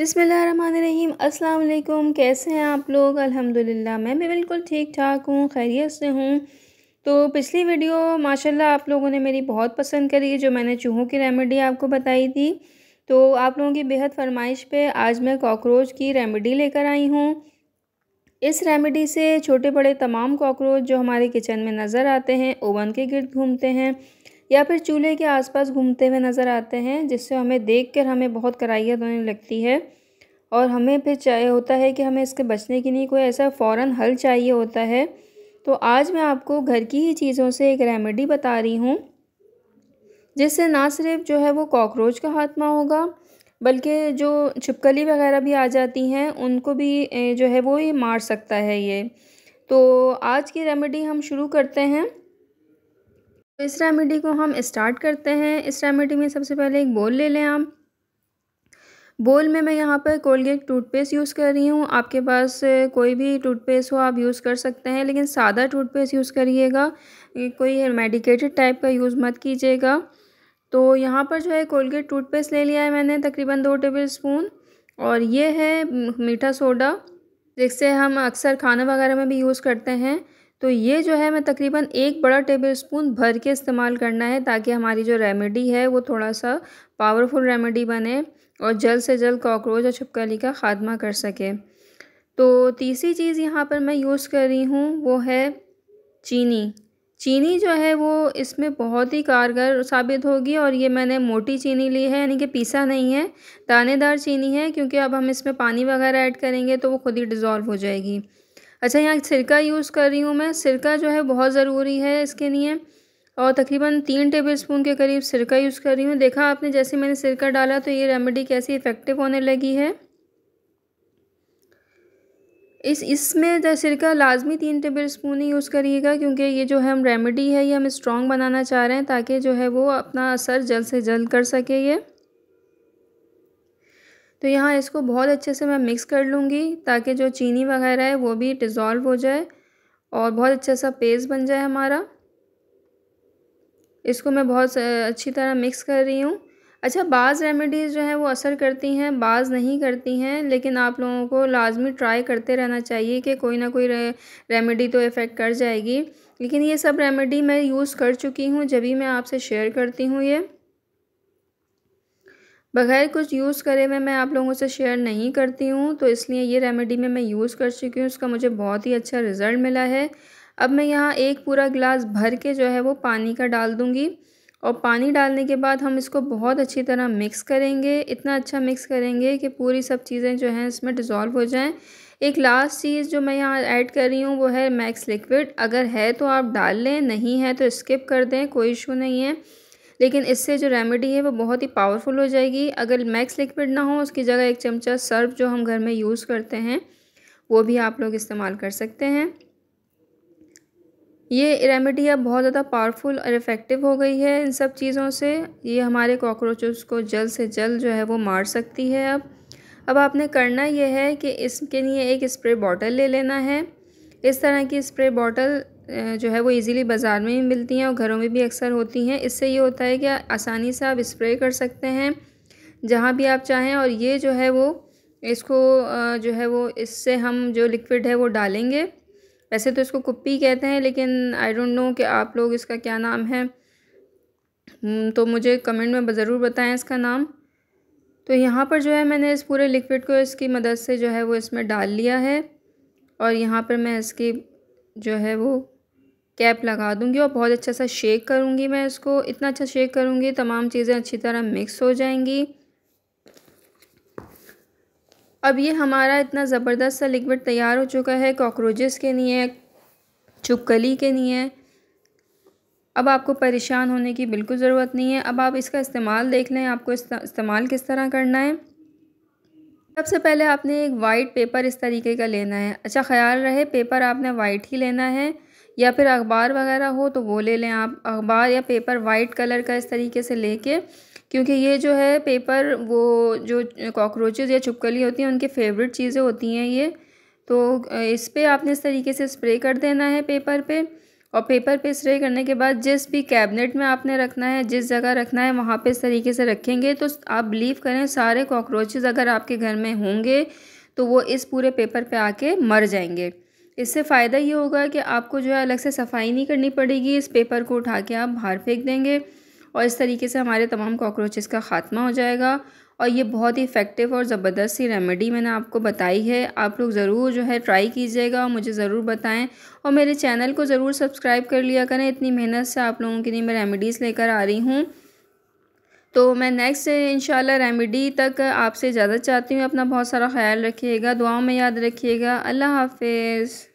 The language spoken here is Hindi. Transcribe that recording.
बिसमीम अस्सलाम कैसे हैं आप लोग अल्हम्दुलिल्लाह मैं भी बिल्कुल ठीक ठाक हूँ खैरियत से हूँ तो पिछली वीडियो माशाल्लाह आप लोगों ने मेरी बहुत पसंद करी जो मैंने चूहों की रेमेडी आपको बताई थी तो आप लोगों की बेहद फरमाइश पे आज मैं कॉकरोच की रेमेडी लेकर आई हूँ इस रेमेडी से छोटे बड़े तमाम कॉकरोच जो हमारे किचन में नज़र आते हैं ओवन के गिरद घूमते हैं या फिर चूल्हे के आसपास घूमते हुए नज़र आते हैं जिससे हमें देखकर हमें बहुत कराहियत तो होने लगती है और हमें फिर चाहिए होता है कि हमें इसके बचने के लिए कोई ऐसा फ़ौरन हल चाहिए होता है तो आज मैं आपको घर की ही चीज़ों से एक रेमेडी बता रही हूँ जिससे ना सिर्फ जो है वो कॉकरोच का खात्मा होगा बल्कि जो छिपकली वगैरह भी आ जाती हैं उनको भी जो है वो ये मार सकता है ये तो आज की रेमेडी हम शुरू करते हैं तो इस रेमेडी को हम स्टार्ट करते हैं इस रेमेडी में सबसे पहले एक बोल ले लें आप बोल में मैं यहाँ पर कोलगेट टूथपेस्ट यूज़ कर रही हूँ आपके पास कोई भी टूथपेस्ट हो आप यूज़ कर सकते हैं लेकिन सादा टूथपेस्ट यूज़ करिएगा कोई मेडिकेटेड टाइप का यूज़ मत कीजिएगा तो यहाँ पर जो है कोलगेट टूथपेस्ट ले लिया है मैंने तकरीबन दो टेबल स्पून और ये है मीठा सोडा जिससे हम अक्सर खाना वगैरह में भी यूज़ करते हैं तो ये जो है मैं तकरीबन एक बड़ा टेबल स्पून भर के इस्तेमाल करना है ताकि हमारी जो रेमेडी है वो थोड़ा सा पावरफुल रेमेडी बने और जल्द से जल्द कॉकरोच और छिपकली का खात्मा कर सके तो तीसरी चीज़ यहाँ पर मैं यूज़ कर रही हूँ वो है चीनी चीनी जो है वो इसमें बहुत ही कारगर साबित होगी और ये मैंने मोटी चीनी ली है यानी कि पीसा नहीं है दानेदार चीनी है क्योंकि अब हम इसमें पानी वगैरह ऐड करेंगे तो वो खुद ही डिज़ोल्व हो जाएगी अच्छा यहाँ सिरका यूज़ कर रही हूँ मैं सिरका जो है बहुत ज़रूरी है इसके लिए और तकरीबन तीन टेबल स्पून के करीब सिरका यूज़ कर रही हूँ देखा आपने जैसे मैंने सिरका डाला तो ये रेमेडी कैसी इफ़ेक्टिव होने लगी है इस इसमें सिरका लाजमी तीन टेबल स्पून ही यूज़ करिएगा क्योंकि ये जो है हम रेमेडी है ये हम स्ट्रॉन्ग बनाना चाह रहे हैं ताकि जो है वो अपना असर जल्द से जल्द कर सके ये तो यहाँ इसको बहुत अच्छे से मैं मिक्स कर लूँगी ताकि जो चीनी वगैरह है वो भी डिज़ोल्व हो जाए और बहुत अच्छा सा पेस्ट बन जाए हमारा इसको मैं बहुत अच्छी तरह मिक्स कर रही हूँ अच्छा बाज़ रेमेडीज़ जो हैं वो असर करती हैं बाज़ नहीं करती हैं लेकिन आप लोगों को लाजमी ट्राई करते रहना चाहिए कि कोई ना कोई रेमेडी तो इफ़ेक्ट कर जाएगी लेकिन ये सब रेमेडी मैं यूज़ कर चुकी हूँ जब भी मैं आपसे शेयर करती हूँ ये बगैर कुछ यूज़ करे हुए मैं आप लोगों से शेयर नहीं करती हूँ तो इसलिए ये रेमेडी में मैं यूज़ कर चुकी हूँ उसका मुझे बहुत ही अच्छा रिज़ल्ट मिला है अब मैं यहाँ एक पूरा गिलास भर के जो है वो पानी का डाल दूँगी और पानी डालने के बाद हम इसको बहुत अच्छी तरह मिक्स करेंगे इतना अच्छा मिक्स करेंगे कि पूरी सब चीज़ें जो हैं इसमें डिज़ोल्व हो जाएँ एक लास्ट चीज़ जो मैं यहाँ ऐड कर रही हूँ वो है मैक्स लिक्विड अगर है तो आप डाल लें नहीं है तो स्किप कर दें कोई इशू नहीं है लेकिन इससे जो रेमेडी है वो बहुत ही पावरफुल हो जाएगी अगर मैक्स लिक्विड ना हो उसकी जगह एक चमचा सर्फ जो हम घर में यूज़ करते हैं वो भी आप लोग इस्तेमाल कर सकते हैं ये रेमेडी अब बहुत ज़्यादा पावरफुल और इफ़ेक्टिव हो गई है इन सब चीज़ों से ये हमारे कॉकरोचेस को जल्द से जल्द जो है वो मार सकती है अब अब आपने करना यह है कि इसके लिए एक स्प्रे बॉटल ले लेना है इस तरह की स्प्रे बॉटल जो है वो इजीली बाज़ार में भी मिलती हैं और घरों में भी अक्सर होती हैं इससे ये होता है कि आसानी से आप स्प्रे कर सकते हैं जहाँ भी आप चाहें और ये जो है वो इसको जो है वो इससे हम जो लिक्विड है वो डालेंगे वैसे तो इसको कुप्पी कहते हैं लेकिन आई डोंट नो कि आप लोग इसका क्या नाम है हम्म, तो मुझे कमेंट में ज़रूर बताएं इसका नाम तो यहाँ पर जो है मैंने इस पूरे लिक्विड को इसकी मदद से जो है वो इसमें डाल लिया है और यहाँ पर मैं इसकी जो है वो कैप लगा दूँगी और बहुत अच्छा सा शेक करूँगी मैं इसको इतना अच्छा शेक करूँगी तमाम चीज़ें अच्छी तरह मिक्स हो जाएंगी अब ये हमारा इतना ज़बरदस्त सा लिक्विड तैयार हो चुका है कॉकरोचेस के लिए चुपकली के लिए अब आपको परेशान होने की बिल्कुल ज़रूरत नहीं है अब आप इसका इस्तेमाल देख लें आपको इस्तेमाल किस तरह करना है सबसे पहले आपने एक वाइट पेपर इस तरीके का लेना है अच्छा ख्याल रहे पेपर आपने वाइट ही लेना है या फिर अखबार वगैरह हो तो वो ले लें आप अखबार या पेपर वाइट कलर का इस तरीके से लेके क्योंकि ये जो है पेपर वो जो कॉकरोचेज़ या चुपकली होती हैं उनके फेवरेट चीज़ें होती हैं ये तो इस पर आपने इस तरीके से स्प्रे कर देना है पेपर पे और पेपर पे स्प्रे करने के बाद जिस भी कैबिनेट में आपने रखना है जिस जगह रखना है वहाँ पे इस तरीके से रखेंगे तो आप बिलीव करें सारे कॉकरोचेज़ अगर आपके घर में होंगे तो वो इस पूरे पेपर पे आके मर जाएंगे इससे फ़ायदा ये होगा कि आपको जो है अलग से सफाई नहीं करनी पड़ेगी इस पेपर को उठा के आप बाहर फेंक देंगे और इस तरीके से हमारे तमाम कॉकरोचेस का ख़ात्मा हो जाएगा और ये बहुत ही इफ़ेक्टिव और ज़बरदस्त सी रेमेडी मैंने आपको बताई है आप लोग ज़रूर जो है ट्राई कीजिएगा और मुझे ज़रूर बताएं और मेरे चैनल को ज़रूर सब्सक्राइब कर लिया करें इतनी मेहनत से आप लोगों के लिए मैं रेमेडीज़ लेकर आ रही हूँ तो मैं नेक्स्ट इंशाल्लाह रेमेडी तक आपसे इजाज़त चाहती हूँ अपना बहुत सारा ख्याल रखिएगा दुआओं में याद रखिएगा अल्लाह हाफिज़